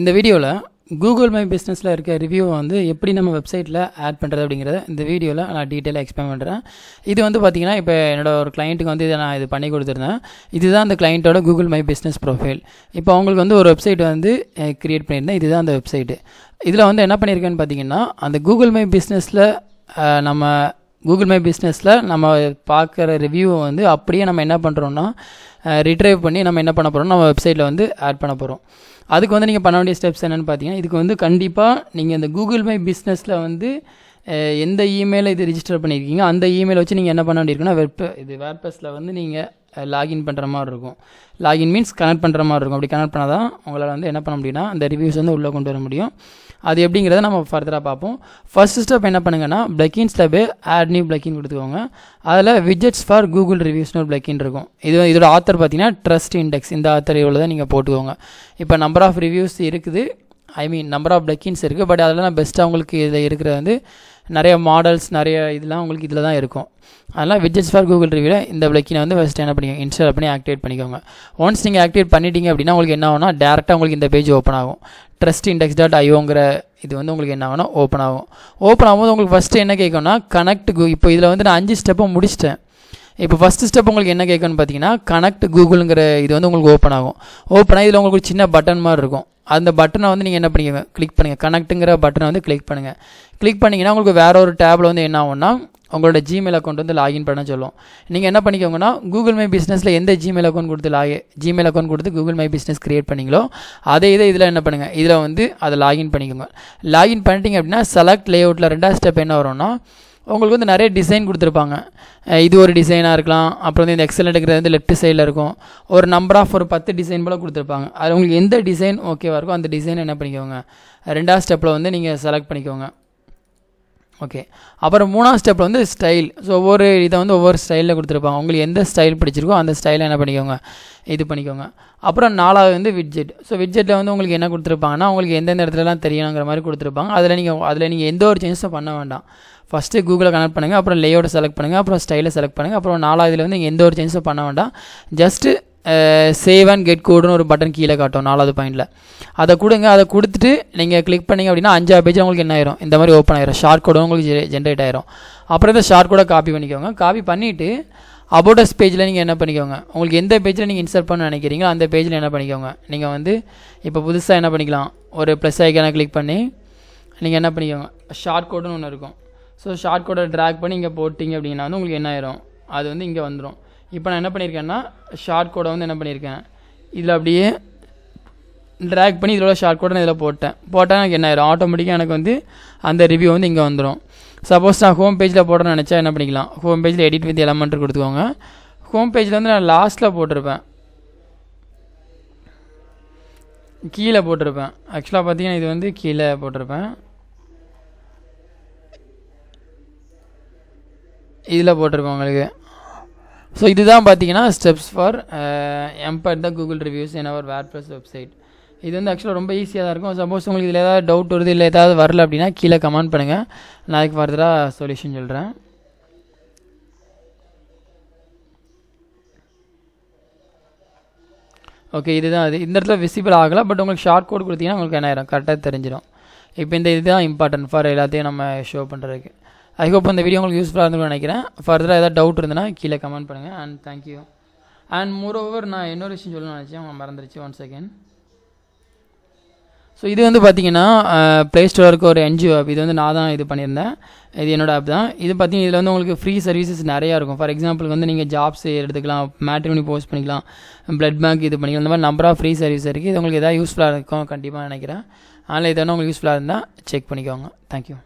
இந்த வீடியோவில் Google my பிஸ்னஸில் இருக்க ரிவ்யூவை வந்து எப்படி நம்ம வெப்சைட்டில் ஆட் பண்ணுறது அப்படிங்கிறத இந்த வீடியோவில் நான் டீட்டெயிலாக எக்ஸ்பிளைன் பண்ணுறேன் இது வந்து பார்த்திங்கன்னா இப்போ என்னோடய ஒரு கிளைண்ட்டுக்கு வந்து இதை நான் இது பண்ணி கொடுத்துருந்தேன் இதுதான் அந்த கிளைண்ட்டோட கூகுள் மை பிஸ்னஸ் ப்ரொஃபைல் இப்போ அவங்களுக்கு வந்து ஒரு வெப்சைட் வந்து க்ரியேட் பண்ணியிருந்தேன் இதுதான் அந்த வெப்சைட்டு இதில் வந்து என்ன பண்ணியிருக்கேன்னு பார்த்தீங்கன்னா அந்த கூகுள் மை பிஸ்னஸில் நம்ம கூகுள் மை பிஸ்னஸில் நம்ம பார்க்குற ரிவ்யூவை வந்து அப்படியே நம்ம என்ன பண்ணுறோன்னா ரிட்ரைவ் பண்ணி நம்ம என்ன பண்ண போகிறோம் நம்ம வெப்சைட்டில் வந்து ஆட் பண்ண போகிறோம் அதுக்கு வந்து நீங்கள் பண்ண வேண்டிய ஸ்டெப்ஸ் என்னென்னு பார்த்தீங்கன்னா இதுக்கு வந்து கண்டிப்பாக நீங்கள் இந்த கூகுள் மை பிஸ்னஸில் வந்து எந்த இமெயிலில் இது ரிஜிஸ்டர் பண்ணியிருக்கீங்க அந்த இமெயில் வச்சு நீங்கள் என்ன பண்ண வேண்டியிருக்குன்னா வெப் இது வேர்பஸில் வந்து நீங்கள் லாகின் பண்ணுற மாதிரி இருக்கும் லாகின் மீன்ஸ் கனெக்ட் பண்ணுற மாதிரி இருக்கும் அப்படி கனெக்ட் பண்ணால் தான் உங்களால் வந்து என்ன பண்ண முடியும்னா அந்த ரிவ்யூஸ் வந்து உள்ளே கொண்டு வர முடியும் அது எப்படிங்கிறத நம்ம ஃபர்தராக பார்ப்போம் ஃபர்ஸ்ட் ஸ்டெப் என்ன பண்ணுங்கன்னா plugin step add new plugin கொடுத்துக்கோங்க அதில் விஜெட்ஸ் ஃபார் கூகுள் ரிவ்யூஸ்னு ஒரு பிளக்கின் இருக்கும் இது இதோட ஆத்தர் பார்த்தீங்கன்னா ட்ரஸ்ட் இண்டெக்ஸ் இந்த ஆத்தர் இவ்வளோ தான் நீங்கள் போட்டுக்கோங்க இப்போ நம்பர் ஆஃப் ரிவ்யூஸ் இருக்குது I mean number of plugins இருக்குது பட் அதெல்லாம் பெஸ்ட்டாக உங்களுக்கு இதில் இருக்கிறது வந்து நிறைய மாடல்ஸ் நிறைய இதெல்லாம் உங்களுக்கு இதில் தான் இருக்கும் அதெல்லாம் விஜெட்ஸ் ஃபார் கூகுள் ரிவியூவில் இந்த பிளக்கினை வந்து ஃபஸ்ட் என்ன பண்ணிக்கோங்க இன்ஸ்டால் பண்ணி ஆக்டிவேட் பண்ணிக்கோங்க ஒன்ஸ் நீங்கள் ஆக்டிவேட் பண்ணிட்டீங்க அப்படின்னா உங்களுக்கு என்ன ஆகும்னா டேரெக்டாக உங்களுக்கு இந்த பேஜ் ஓப்பன் ஆகும் ட்ரஸ்ட் இண்டெக்ஸ் டாட் ஐயோங்கிற இது வந்து உங்களுக்கு என்ன ஆகும் ஓப்பன் ஆகும் ஓப்பன் ஆகும்போது உங்களுக்கு ஃபஸ்ட்டு என்ன கேட்கணும்னா கனெக்ட் இப்போ இதில் வந்து நான் அஞ்சு ஸ்டெப்பை முடிச்சிட்டேன் இப்போ ஃபஸ்ட்டு ஸ்டெப் உங்களுக்கு என்ன கேட்கணும்னு பார்த்தீங்கன்னா கனெக்ட் கூகுளுங்கிற இது வந்து உங்களுக்கு ஓப்பன் ஆகும் ஓப்பன் ஆகி இதில் உங்களுக்கு சின்ன பட்டன் மாதிரி இருக்கும் அந்த பட்டனை வந்து நீங்கள் என்ன பண்ணிக்க கிளிக் பண்ணுங்கள் கனெக்ட்டுங்கிற பட்டனை வந்து கிளிக் பண்ணுங்கள் கிளிக் பண்ணிங்கன்னா உங்களுக்கு வேற ஒரு டேபில் வந்து என்ன ஆகும்னா உங்களோட ஜிமெயில் அக்கௌண்ட் வந்து லாகின் பண்ண சொல்லுவோம் நீங்கள் என்ன பண்ணிக்கோங்கன்னா கூகுள் மை பிஸ்னஸில் எந்த ஜிமெயில் அக்கௌண்ட் கொடுத்து லாகி ஜிமெயில் அக்கௌண்ட் கொடுத்து கூகுள் மை பிஸ்னஸ் க்ரியேட் பண்ணிங்களோ அதே இதை இதில் என்ன பண்ணுங்கள் இதில் வந்து அதை லாகின் பண்ணிக்கோங்க லாகின் பண்ணிட்டீங்க அப்படின்னா செலக்ட் லே அவுட்டில் ரெண்டாவது ஸ்டெப் என்ன வரும்னா உங்களுக்கு வந்து நிறைய டிசைன் கொடுத்துருப்பாங்க இது ஒரு டிசைனாக இருக்கலாம் அப்புறம் வந்து இந்த எக்ஸல் எடுக்கிறது வந்து லெஃப்ட் சைடில் இருக்கும் ஒரு நம்பர் ஆஃப் ஒரு பத்து டிசைன் போல் கொடுத்துருப்பாங்க அது உங்களுக்கு எந்த டிசைன் ஓகேவாக இருக்கோ அந்த டிசைன் என்ன பண்ணிக்கோங்க ரெண்டாவது ஸ்டெப்பில் வந்து நீங்கள் செலக்ட் பண்ணிக்கோங்க ஓகே அப்புறம் மூணாவது ஸ்டெப்பில் வந்து ஸ்டைல் ஸோ ஒவ்வொரு இதை வந்து ஒவ்வொரு ஸ்டைலில் கொடுத்துருப்பாங்க உங்களுக்கு எந்த ஸ்டைல் பிடிச்சிருக்கோ அந்த ஸ்டைலை என்ன பண்ணிக்கோங்க இது பண்ணிக்கோங்க அப்புறம் நாலாவது வந்து விட்ஜெட் ஸோ விட்ஜெட்டில் வந்து உங்களுக்கு என்ன கொடுத்துருப்பாங்கன்னா உங்களுக்கு எந்தெந்த இடத்துலலாம் தெரியணுங்கிற மாதிரி கொடுத்துருப்பாங்க அதில் நீங்கள் அதில் நீங்கள் எந்த ஒரு சேஞ்சஸும் பண்ண வேண்டாம் ஃபஸ்ட்டு கூகுளில் கனெக்ட் பண்ணுங்கள் அப்புறம் லேஅவுட்டை செலக்ட் பண்ணுங்கள் அப்புறம் ஸ்டைலை செலக்ட் பண்ணுங்கள் அப்புறம் நாலாவதுல வந்து நீங்கள் எந்த ஒரு சேஞ்சஸும் பண்ண வேண்டாம் ஜஸ்ட்டு சேவ் அண்ட் கெட் கோடுன்னு ஒரு பட்டன் கீழே காட்டும் நாலாவது பாயிண்டில் அதை கொடுங்க அதை கொடுத்துட்டு நீங்கள் கிளிக் பண்ணிங்க அப்படின்னா அஞ்சாறு பேஜ் உங்களுக்கு என்ன ஆயிரும் இந்த மாதிரி ஓப்பன் ஆயிரும் ஷார்ட் கோடும் உங்களுக்கு ஜென்ரேட் ஆயிரும் அப்புறம் இந்த ஷார்ட் கோடை காப்பி பண்ணிக்கோங்க காப்பி பண்ணிவிட்டு அபோட்டஸ் பேஜில் நீங்கள் என்ன பண்ணிக்கோங்க உங்களுக்கு எந்த பேஜில் நீங்கள் இன்சர்ட் பண்ண நினைக்கிறீங்களோ அந்த பேஜில் என்ன பண்ணிக்கோங்க நீங்கள் வந்து இப்போ புதுசாக என்ன பண்ணிக்கலாம் ஒரு ப்ளஸ் ஐக்கான கிளிக் பண்ணி நீங்கள் என்ன பண்ணிக்கோங்க ஷார்ட் கோடுன்னு ஒன்று இருக்கும் ஸோ ஷார்ட் கோடை ட்ராக் பண்ணி இங்கே போட்டிங்க அப்படின்னா வந்து உங்களுக்கு என்ன ஆயிரும் அது வந்து இங்கே வந்துடும் இப்போ நான் என்ன பண்ணியிருக்கேன்னா ஷார்ட் கோடை வந்து என்ன பண்ணியிருக்கேன் இதில் அப்படியே ட்ராக் பண்ணி இதில் ஷார்ட் கோடை நான் இதில் போட்டேன் போட்டால் எனக்கு என்ன ஆயிரும் ஆட்டோமேட்டிக்காக எனக்கு வந்து அந்த ரிவ்யூ வந்து இங்கே வந்துடும் சப்போஸ் நான் ஹோம் பேஜில் போடுறேன்னு நினச்சா என்ன பண்ணிக்கலாம் ஹோம் பேஜில் எடிட் வித் எலமெண்ட் கொடுத்துக்கோங்க ஹோம் பேஜில் வந்து நான் லாஸ்ட்டில் போட்டிருப்பேன் கீழே போட்டிருப்பேன் ஆக்சுவலாக பார்த்தீங்கன்னா இது வந்து கீழே போட்டிருப்பேன் இதில் போட்டிருப்பேன் உங்களுக்கு ஸோ இதுதான் பார்த்தீங்கன்னா steps for embed the Google reviews in our plus website இது வந்து ஆக்சுவலாக ரொம்ப ஈஸியாக தான் இருக்கும் சப்போஸ் உங்களுக்கு இதில் ஏதாவது டவுட் வருது இல்லை ஏதாவது வரல அப்படின்னா கீழே கமெண்ட் பண்ணுங்கள் நான் அதுக்கு ஃபர்தராக சொல்யூஷன் சொல்கிறேன் ஓகே இதுதான் அது இந்த இடத்துல விசிபிள் ஆகலை பட் உங்களுக்கு ஷார்ட் கோட் கொடுத்தீங்கன்னா உங்களுக்கு என்ன ஆயிரும் கரெக்டாக தெரிஞ்சிடும் இப்போ இந்த இதுதான் இம்பார்ட்டன்ட் ஃபார் எல்லாத்தையும் நம்ம ஷோ பண்ணுறதுக்கு ஐ ஹோப் இந்த வீடியோ உங்களுக்கு யூஸ்ஃபுல்லாக இருந்துன்னு நினைக்கிறேன் ஃபர்தராக ஏதாவது டவுட் இருந்ததுன்னா கீழே கமெண்ட் பண்ணுங்கள் and thank you and moreover நான் இன்னொரு விஷயம் சொல்லணும்னு நினச்சேன் மறந்துருச்சு ஒன் செகண்ட் ஸோ இது வந்து பார்த்தீங்கன்னா ப்ளே ஸ்டோருக்கு ஒரு என்ஜிஓ ஆப் இது வந்து நான் தான் இது பண்ணியிருந்தேன் இது என்னோட ஆப் தான் இது பார்த்தீங்கன்னா இதில் வந்து உங்களுக்கு ஃப்ரீ சர்வீசஸ் நிறையா இருக்கும் ஃபார் எக்ஸாம்பிள் வந்து நீங்கள் ஜாப்ஸ் எடுத்துக்கலாம் மேட்ரிமனி போஸ்ட் பண்ணிக்கலாம் பிளட் பேங்க் இது பண்ணிக்கலாம் இந்த மாதிரி நம்பர் ஆஃப் ஃப்ரீ சர்வீஸ் இருக்குது இது உங்களுக்கு எதாவது யூஸ்ஃபுல்லாக இருக்கும் கண்டிப்பாக நினைக்கிறேன் அதனால் இது வந்து உங்களுக்கு யூஸ்ஃபுல்லாக இருந்தால் செக் பண்ணிக்கோங்க தேங்க்யூ